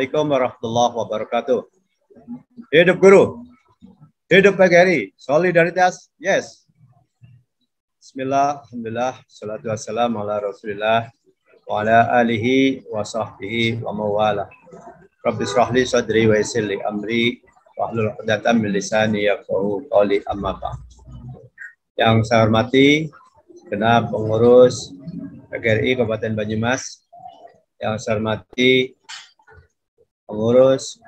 Assalamualaikum warahmatullahi wabarakatuh. Hidup guru. Hidup PGRI. Solidaritas. Yes. Bismillah, Alhamdulillah, salatu wassalam ala rasulillah wa ala alihi wa sahbihi wa mawala. Rabbi srahli sadri wa yisirli amri wa ahlul qadatan min lisani yaqahu qawli amma ba'd. Yang saya hormati, kenap pengurus PGRI Kabupaten Banyumas, yang saya hormati pengurus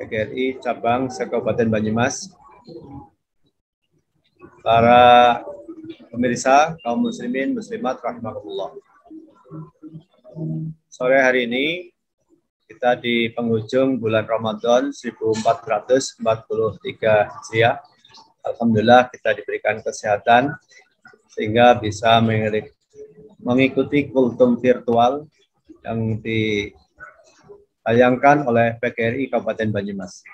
PGRI cabang Kabupaten Banyumas, para pemirsa kaum muslimin muslimat rahimakumullah. Sore hari ini kita di penghujung bulan Ramadan 1443 Hijriah. Alhamdulillah kita diberikan kesehatan sehingga bisa mengikuti kultum virtual yang di tayangkan oleh PKRI Kabupaten Banyumas.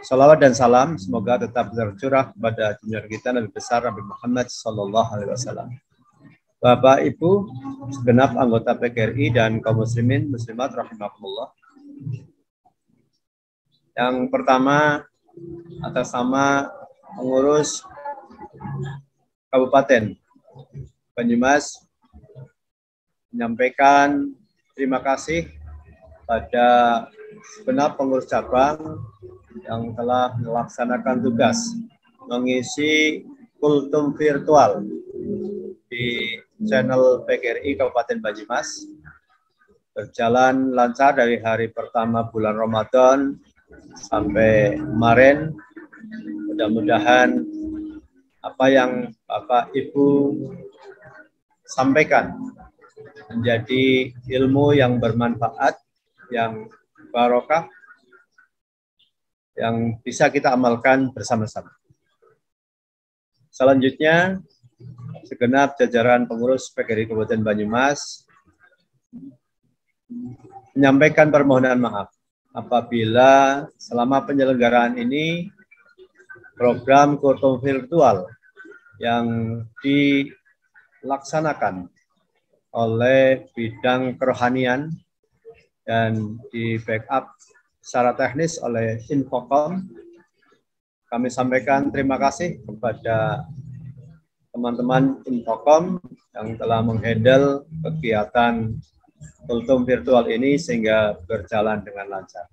Salawat dan salam semoga tetap tercurah kepada junior kita Nabi besar Nabi Muhammad Sallallahu Alaihi Wasallam. Bapak, Ibu, segenap anggota PKRI dan kaum muslimin, muslimat, rahimahumullah. Yang pertama, atas nama pengurus Kabupaten Banyumas, menyampaikan terima kasih kepada segenap pengurus cabang yang telah melaksanakan tugas mengisi kultum virtual di channel PGRI Kabupaten Banyumas berjalan lancar dari hari pertama bulan Ramadan sampai kemarin. Mudah-mudahan apa yang Bapak Ibu sampaikan menjadi ilmu yang bermanfaat yang barokah yang bisa kita amalkan bersama-sama. Selanjutnya, segenap jajaran pengurus PGRI Kabupaten Banyumas menyampaikan permohonan maaf apabila selama penyelenggaraan ini program kurtum virtual yang dilaksanakan oleh bidang kerohanian dan di backup secara teknis oleh Infocom. Kami sampaikan terima kasih kepada teman-teman Infocom yang telah menghandle kegiatan kultum virtual ini sehingga berjalan dengan lancar.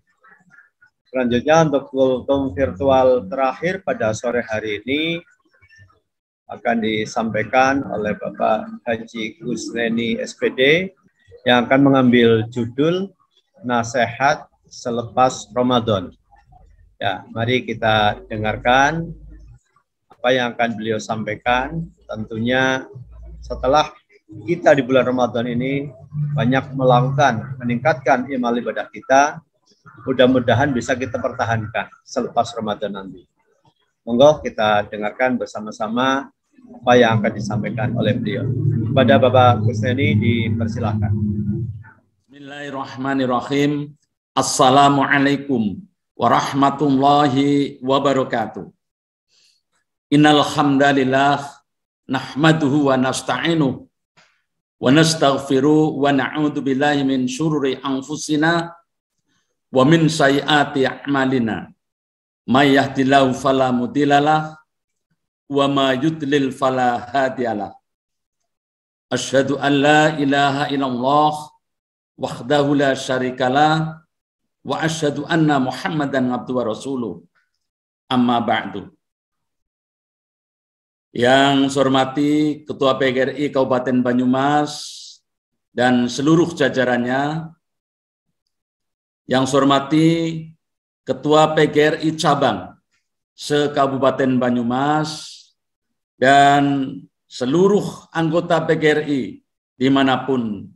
Selanjutnya untuk kultum virtual terakhir pada sore hari ini akan disampaikan oleh Bapak Haji Kusneni SPD yang akan mengambil judul nasihat selepas Ramadan. Ya, mari kita dengarkan apa yang akan beliau sampaikan. Tentunya setelah kita di bulan Ramadan ini banyak melakukan, meningkatkan imal ibadah kita, mudah-mudahan bisa kita pertahankan selepas Ramadan nanti. Monggo kita dengarkan bersama-sama apa yang akan disampaikan oleh beliau. Kepada Bapak Kusneni dipersilakan Bismillahirrahmanirrahim. Assalamualaikum warahmatullahi wabarakatuh. Innal hamdalillah nahmaduhu wa nastainu. wa nastaghfiru wa na'udzu billahi min syururi anfusina wa min sayyiati a'malina. May yahdihillahu fala mudhillalah wa may yudlil fala hadiyalah. Asyhadu an la ilaha illallah wahdahu la syarikalah wa asyhadu anna Muhammadan abdu wa rasuluh. Amma ba'du. Yang saya hormati Ketua PGRI Kabupaten Banyumas dan seluruh jajarannya. Yang saya hormati Ketua PGRI Cabang se-Kabupaten Banyumas dan seluruh anggota PGRI dimanapun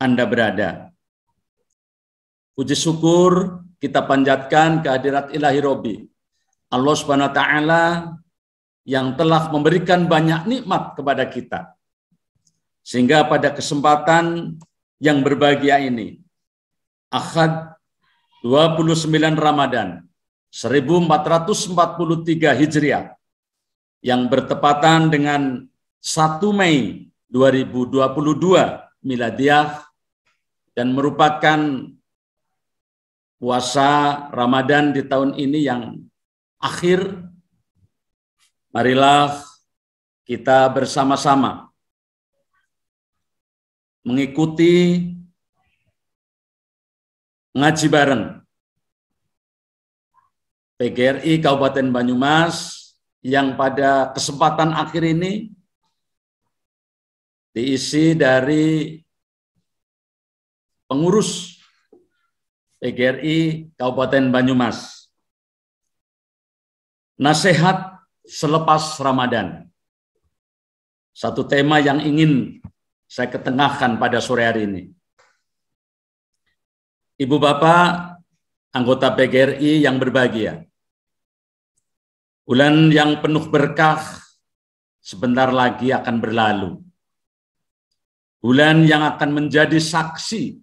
anda berada. Puji syukur kita panjatkan kehadirat ilahi Robi. Allah subhanahu wa ta'ala yang telah memberikan banyak nikmat kepada kita. Sehingga pada kesempatan yang berbahagia ini, Ahad 29 Ramadan 1443 Hijriah yang bertepatan dengan 1 Mei 2022 Miladiah dan merupakan puasa Ramadan di tahun ini yang akhir, marilah kita bersama-sama mengikuti ngaji bareng PGRI Kabupaten Banyumas yang pada kesempatan akhir ini diisi dari pengurus PGRI e Kabupaten Banyumas. Nasihat selepas Ramadan. Satu tema yang ingin saya ketengahkan pada sore hari ini. Ibu Bapak, anggota PGRI yang berbahagia. Bulan yang penuh berkah sebentar lagi akan berlalu. Bulan yang akan menjadi saksi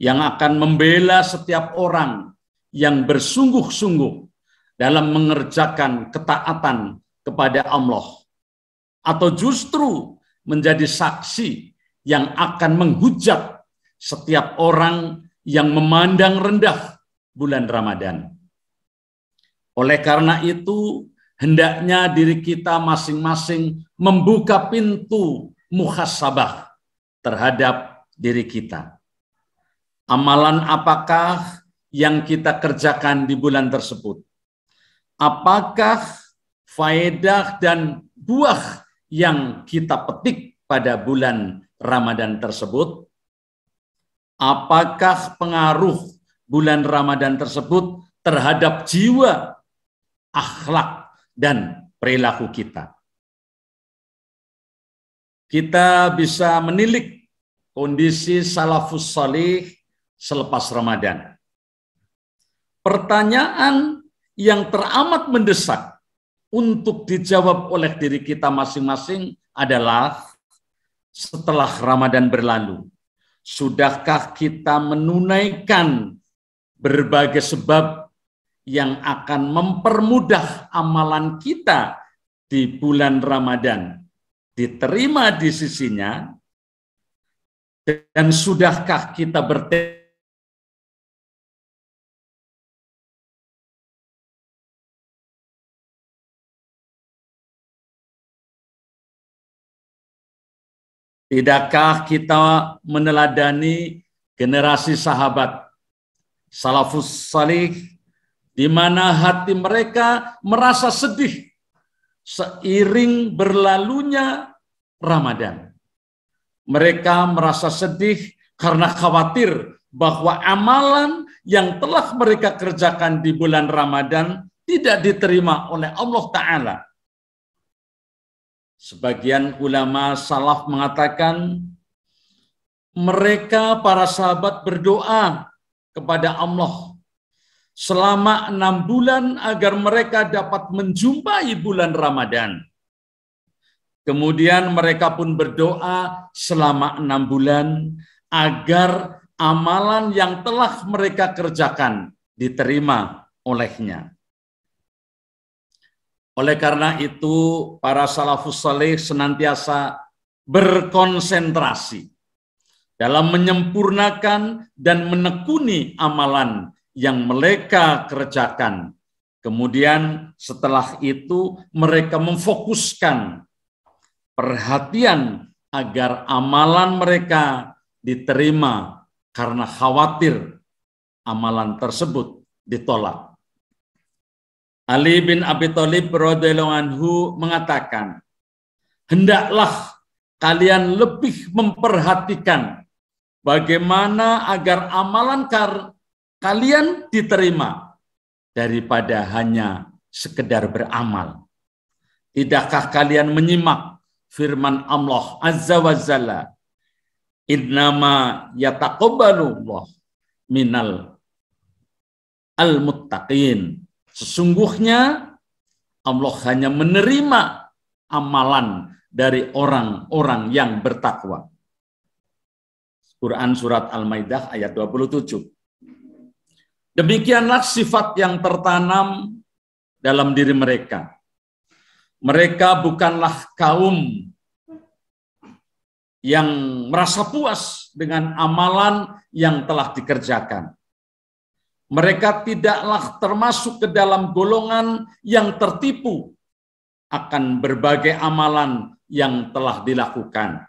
yang akan membela setiap orang yang bersungguh-sungguh dalam mengerjakan ketaatan kepada Allah atau justru menjadi saksi yang akan menghujat setiap orang yang memandang rendah bulan Ramadan. Oleh karena itu, hendaknya diri kita masing-masing membuka pintu muhasabah terhadap diri kita Amalan apakah yang kita kerjakan di bulan tersebut? Apakah faedah dan buah yang kita petik pada bulan Ramadan tersebut? Apakah pengaruh bulan Ramadan tersebut terhadap jiwa, akhlak, dan perilaku kita? Kita bisa menilik kondisi salafus salih selepas Ramadan. Pertanyaan yang teramat mendesak untuk dijawab oleh diri kita masing-masing adalah setelah Ramadan berlalu, sudahkah kita menunaikan berbagai sebab yang akan mempermudah amalan kita di bulan Ramadan diterima di sisinya dan sudahkah kita bertekad Tidakkah kita meneladani generasi sahabat salafus salih di mana hati mereka merasa sedih seiring berlalunya Ramadan. Mereka merasa sedih karena khawatir bahwa amalan yang telah mereka kerjakan di bulan Ramadan tidak diterima oleh Allah Ta'ala Sebagian ulama salaf mengatakan mereka para sahabat berdoa kepada Allah selama enam bulan agar mereka dapat menjumpai bulan Ramadan. Kemudian mereka pun berdoa selama enam bulan agar amalan yang telah mereka kerjakan diterima olehnya. Oleh karena itu, para salafus salih senantiasa berkonsentrasi dalam menyempurnakan dan menekuni amalan yang mereka kerjakan. Kemudian setelah itu mereka memfokuskan perhatian agar amalan mereka diterima karena khawatir amalan tersebut ditolak. Ali bin Abi Thalib radhiyallahu anhu mengatakan, "Hendaklah kalian lebih memperhatikan bagaimana agar amalan kar kalian diterima daripada hanya sekedar beramal. Tidakkah kalian menyimak firman Allah Azza wa Jalla, "Innama yataqabbalu Allah minal al-muttaqin." Sesungguhnya Allah hanya menerima amalan dari orang-orang yang bertakwa. Quran Surat Al-Maidah ayat 27. Demikianlah sifat yang tertanam dalam diri mereka. Mereka bukanlah kaum yang merasa puas dengan amalan yang telah dikerjakan. Mereka tidaklah termasuk ke dalam golongan yang tertipu akan berbagai amalan yang telah dilakukan.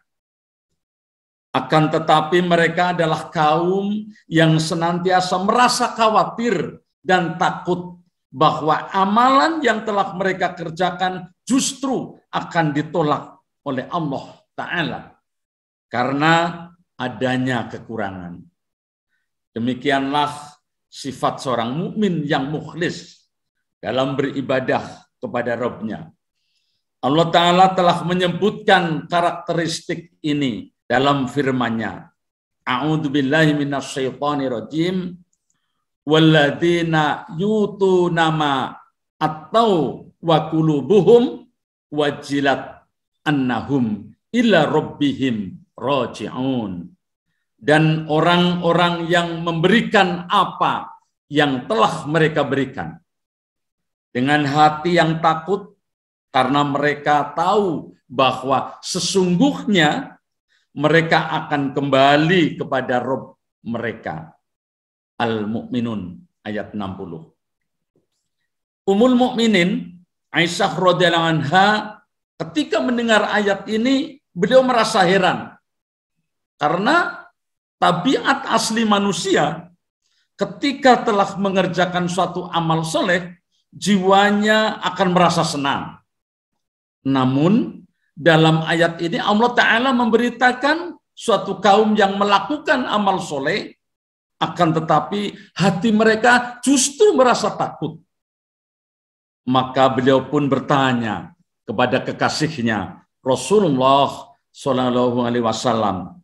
Akan tetapi mereka adalah kaum yang senantiasa merasa khawatir dan takut bahwa amalan yang telah mereka kerjakan justru akan ditolak oleh Allah Ta'ala karena adanya kekurangan. Demikianlah sifat seorang mukmin yang mukhlis dalam beribadah kepada Robnya. Allah Ta'ala telah menyebutkan karakteristik ini dalam firman-Nya. A'udzu billahi minasyaitonir rajim. Walladzina yutuna ma atau wa qulubuhum wajilat annahum ila rabbihim raji'un dan orang-orang yang memberikan apa yang telah mereka berikan. Dengan hati yang takut karena mereka tahu bahwa sesungguhnya mereka akan kembali kepada Rob mereka. Al-Mu'minun ayat 60. Umul Mukminin Aisyah radhiyallahu anha ketika mendengar ayat ini beliau merasa heran karena tabiat asli manusia ketika telah mengerjakan suatu amal soleh, jiwanya akan merasa senang. Namun, dalam ayat ini Allah Ta'ala memberitakan suatu kaum yang melakukan amal soleh, akan tetapi hati mereka justru merasa takut. Maka beliau pun bertanya kepada kekasihnya, Rasulullah Shallallahu Alaihi Wasallam,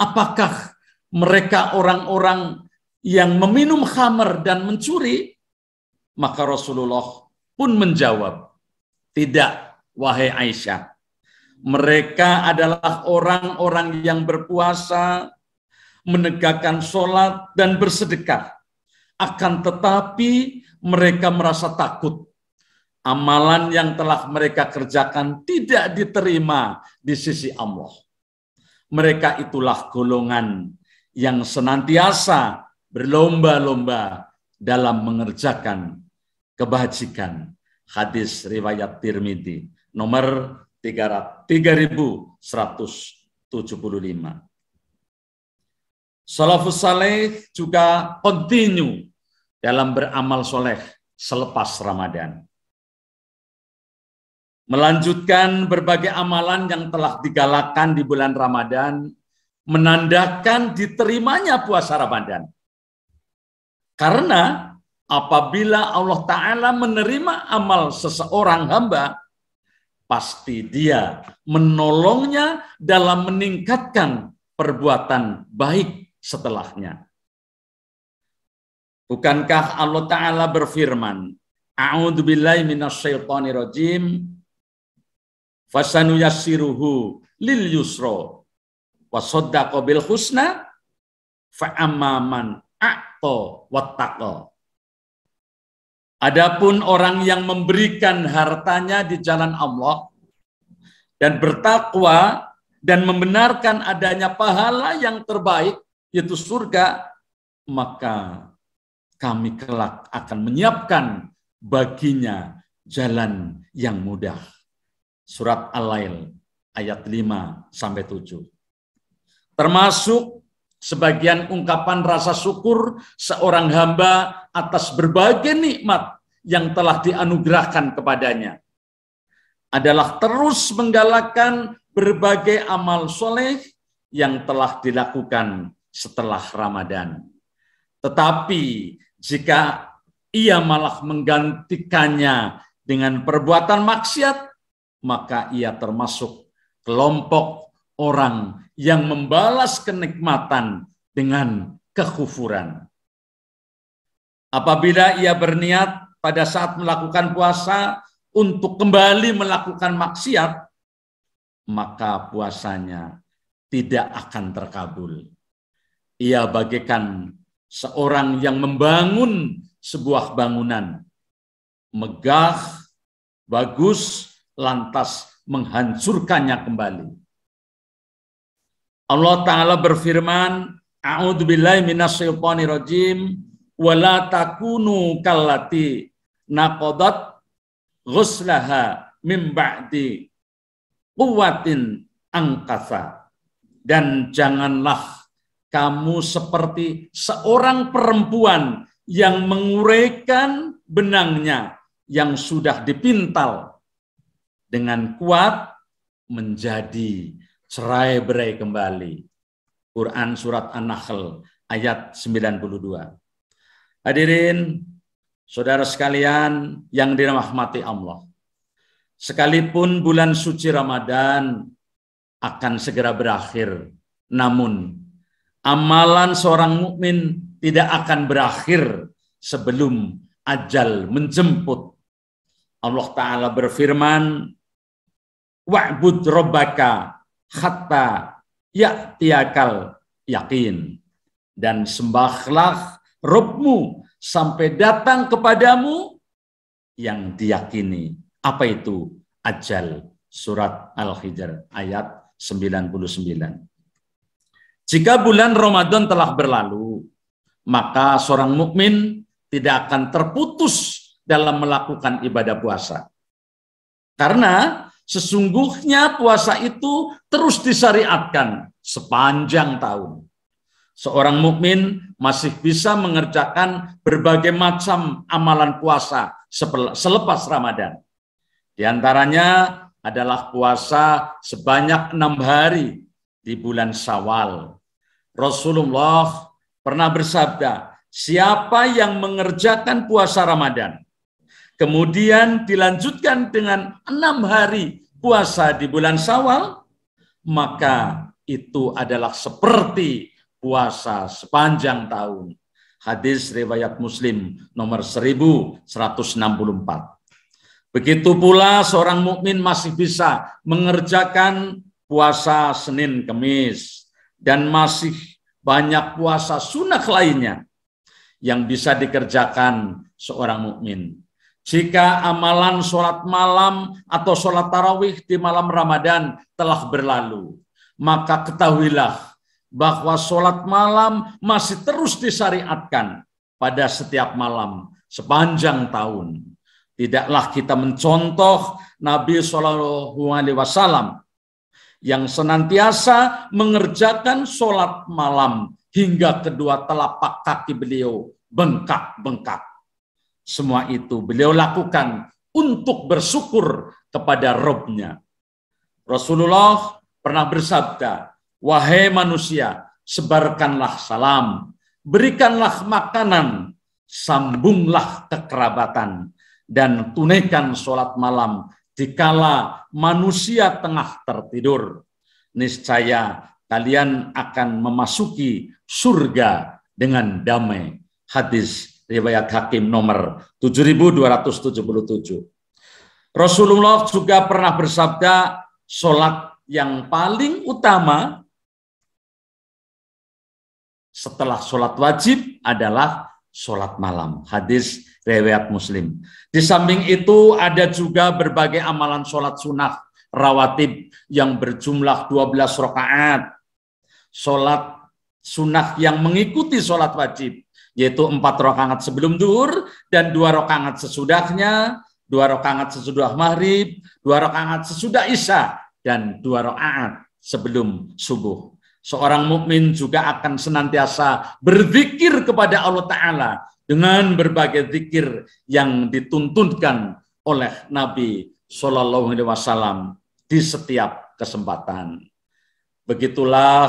apakah mereka orang-orang yang meminum khamar dan mencuri, maka Rasulullah pun menjawab, tidak, wahai Aisyah. Mereka adalah orang-orang yang berpuasa, menegakkan sholat, dan bersedekah. Akan tetapi mereka merasa takut. Amalan yang telah mereka kerjakan tidak diterima di sisi Allah. Mereka itulah golongan yang senantiasa berlomba-lomba dalam mengerjakan kebajikan. Hadis riwayat Tirmidzi nomor 3175. Salafus Saleh juga kontinu dalam beramal soleh selepas Ramadan. Melanjutkan berbagai amalan yang telah digalakkan di bulan Ramadan menandakan diterimanya puasa Ramadan. Karena apabila Allah Ta'ala menerima amal seseorang hamba, pasti dia menolongnya dalam meningkatkan perbuatan baik setelahnya. Bukankah Allah Ta'ala berfirman, A'udhu billahi minasyaitonirrojim, fasanu yassiruhu lil yusro wasodda bil husna fa amman aqta wattaqo. Adapun orang yang memberikan hartanya di jalan Allah dan bertakwa dan membenarkan adanya pahala yang terbaik yaitu surga, maka kami kelak akan menyiapkan baginya jalan yang mudah. Surat Al-Lail ayat 5 sampai 7 termasuk sebagian ungkapan rasa syukur seorang hamba atas berbagai nikmat yang telah dianugerahkan kepadanya adalah terus menggalakkan berbagai amal soleh yang telah dilakukan setelah Ramadan. Tetapi jika ia malah menggantikannya dengan perbuatan maksiat, maka ia termasuk kelompok orang yang membalas kenikmatan dengan kekufuran. Apabila ia berniat pada saat melakukan puasa untuk kembali melakukan maksiat, maka puasanya tidak akan terkabul. Ia bagaikan seorang yang membangun sebuah bangunan megah, bagus, lantas menghancurkannya kembali. Allah Ta'ala berfirman, A'udhu billahi minasyaitonir rajim, la takunu kallati naqadat ghuslaha min ba'di kuwatin angkasa. Dan janganlah kamu seperti seorang perempuan yang menguraikan benangnya yang sudah dipintal dengan kuat menjadi serai berai kembali. Quran Surat An-Nahl ayat 92. Hadirin, saudara sekalian yang dirahmati Allah. Sekalipun bulan suci Ramadan akan segera berakhir, namun amalan seorang mukmin tidak akan berakhir sebelum ajal menjemput. Allah Ta'ala berfirman, Wa'bud robbaka hatta ya'tiyakal yakin dan sembahlah Robmu sampai datang kepadamu yang diyakini. Apa itu? Ajal. Surat Al-Hijr ayat 99. Jika bulan Ramadan telah berlalu, maka seorang mukmin tidak akan terputus dalam melakukan ibadah puasa. Karena Sesungguhnya puasa itu terus disyariatkan sepanjang tahun. Seorang mukmin masih bisa mengerjakan berbagai macam amalan puasa selepas Ramadan. Di antaranya adalah puasa sebanyak enam hari di bulan Syawal. Rasulullah pernah bersabda, siapa yang mengerjakan puasa Ramadan, kemudian dilanjutkan dengan enam hari puasa di bulan Sawal maka itu adalah seperti puasa sepanjang tahun. Hadis riwayat Muslim nomor 1164. Begitu pula seorang mukmin masih bisa mengerjakan puasa Senin Kemis dan masih banyak puasa sunnah lainnya yang bisa dikerjakan seorang mukmin. Jika amalan sholat malam atau sholat tarawih di malam Ramadan telah berlalu, maka ketahuilah bahwa sholat malam masih terus disyariatkan pada setiap malam sepanjang tahun. Tidaklah kita mencontoh Nabi Shallallahu Alaihi Wasallam yang senantiasa mengerjakan sholat malam hingga kedua telapak kaki beliau bengkak-bengkak. Semua itu beliau lakukan untuk bersyukur kepada Robnya. Rasulullah pernah bersabda, Wahai manusia, sebarkanlah salam, berikanlah makanan, sambunglah kekerabatan, dan tunaikan sholat malam dikala manusia tengah tertidur. Niscaya kalian akan memasuki surga dengan damai. Hadis riwayat Hakim nomor 7277. Rasulullah juga pernah bersabda, solat yang paling utama setelah solat wajib adalah solat malam. Hadis riwayat Muslim. Di samping itu ada juga berbagai amalan solat sunnah rawatib yang berjumlah 12 rakaat. Solat sunnah yang mengikuti solat wajib yaitu empat rokangat sebelum duhur dan dua rokangat sesudahnya, dua rokangat sesudah maghrib, dua rokangat sesudah isya, dan dua rokaat sebelum subuh. Seorang mukmin juga akan senantiasa berzikir kepada Allah Ta'ala dengan berbagai zikir yang dituntunkan oleh Nabi Shallallahu Alaihi Wasallam di setiap kesempatan. Begitulah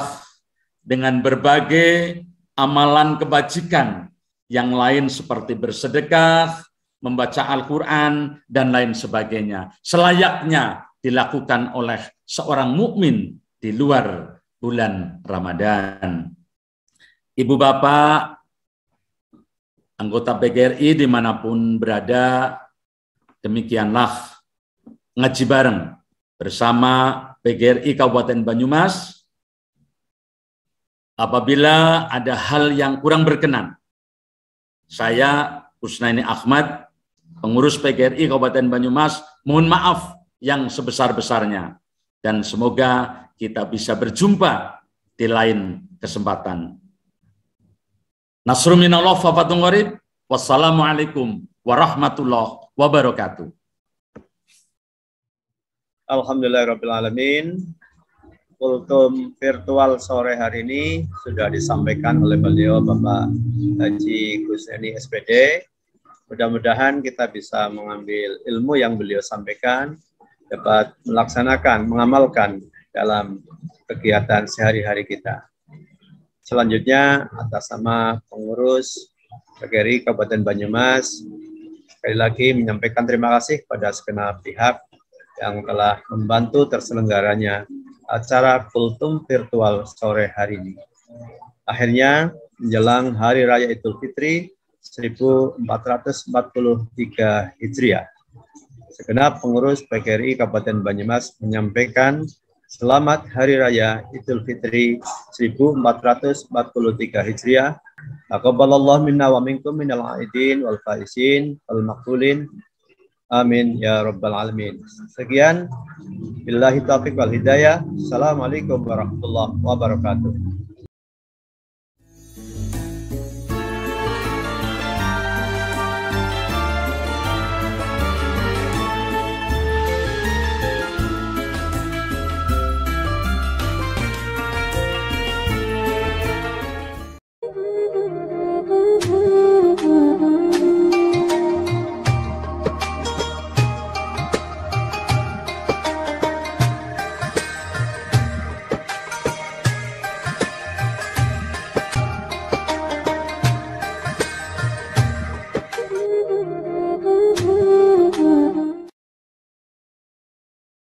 dengan berbagai amalan kebajikan yang lain seperti bersedekah, membaca Al-Qur'an dan lain sebagainya. Selayaknya dilakukan oleh seorang mukmin di luar bulan Ramadan. Ibu bapak, anggota PGRI dimanapun berada, demikianlah ngaji bareng bersama PGRI Kabupaten Banyumas apabila ada hal yang kurang berkenan. Saya Husnaini Ahmad, pengurus PGRI Kabupaten Banyumas, mohon maaf yang sebesar-besarnya. Dan semoga kita bisa berjumpa di lain kesempatan. Nasru minallah fafatun Wassalamualaikum warahmatullahi wabarakatuh. Alhamdulillahirrahmanirrahim kultum virtual sore hari ini sudah disampaikan oleh beliau Bapak Haji Kusneni SPD. Mudah-mudahan kita bisa mengambil ilmu yang beliau sampaikan, dapat melaksanakan, mengamalkan dalam kegiatan sehari-hari kita. Selanjutnya, atas nama pengurus PGRI Kabupaten Banyumas, sekali lagi menyampaikan terima kasih kepada segenap pihak yang telah membantu terselenggaranya acara kultum virtual sore hari ini. Akhirnya, menjelang Hari Raya Idul Fitri 1443 Hijriah, segenap pengurus PKRI Kabupaten Banyumas menyampaikan Selamat Hari Raya Idul Fitri 1443 Hijriah. Taqabbalallahu minna wa minkum minal aidin wal faizin wal maqbulin Amin ya rabbal alamin. Sekian billahi taufiq wal hidayah. Assalamualaikum warahmatullahi wabarakatuh.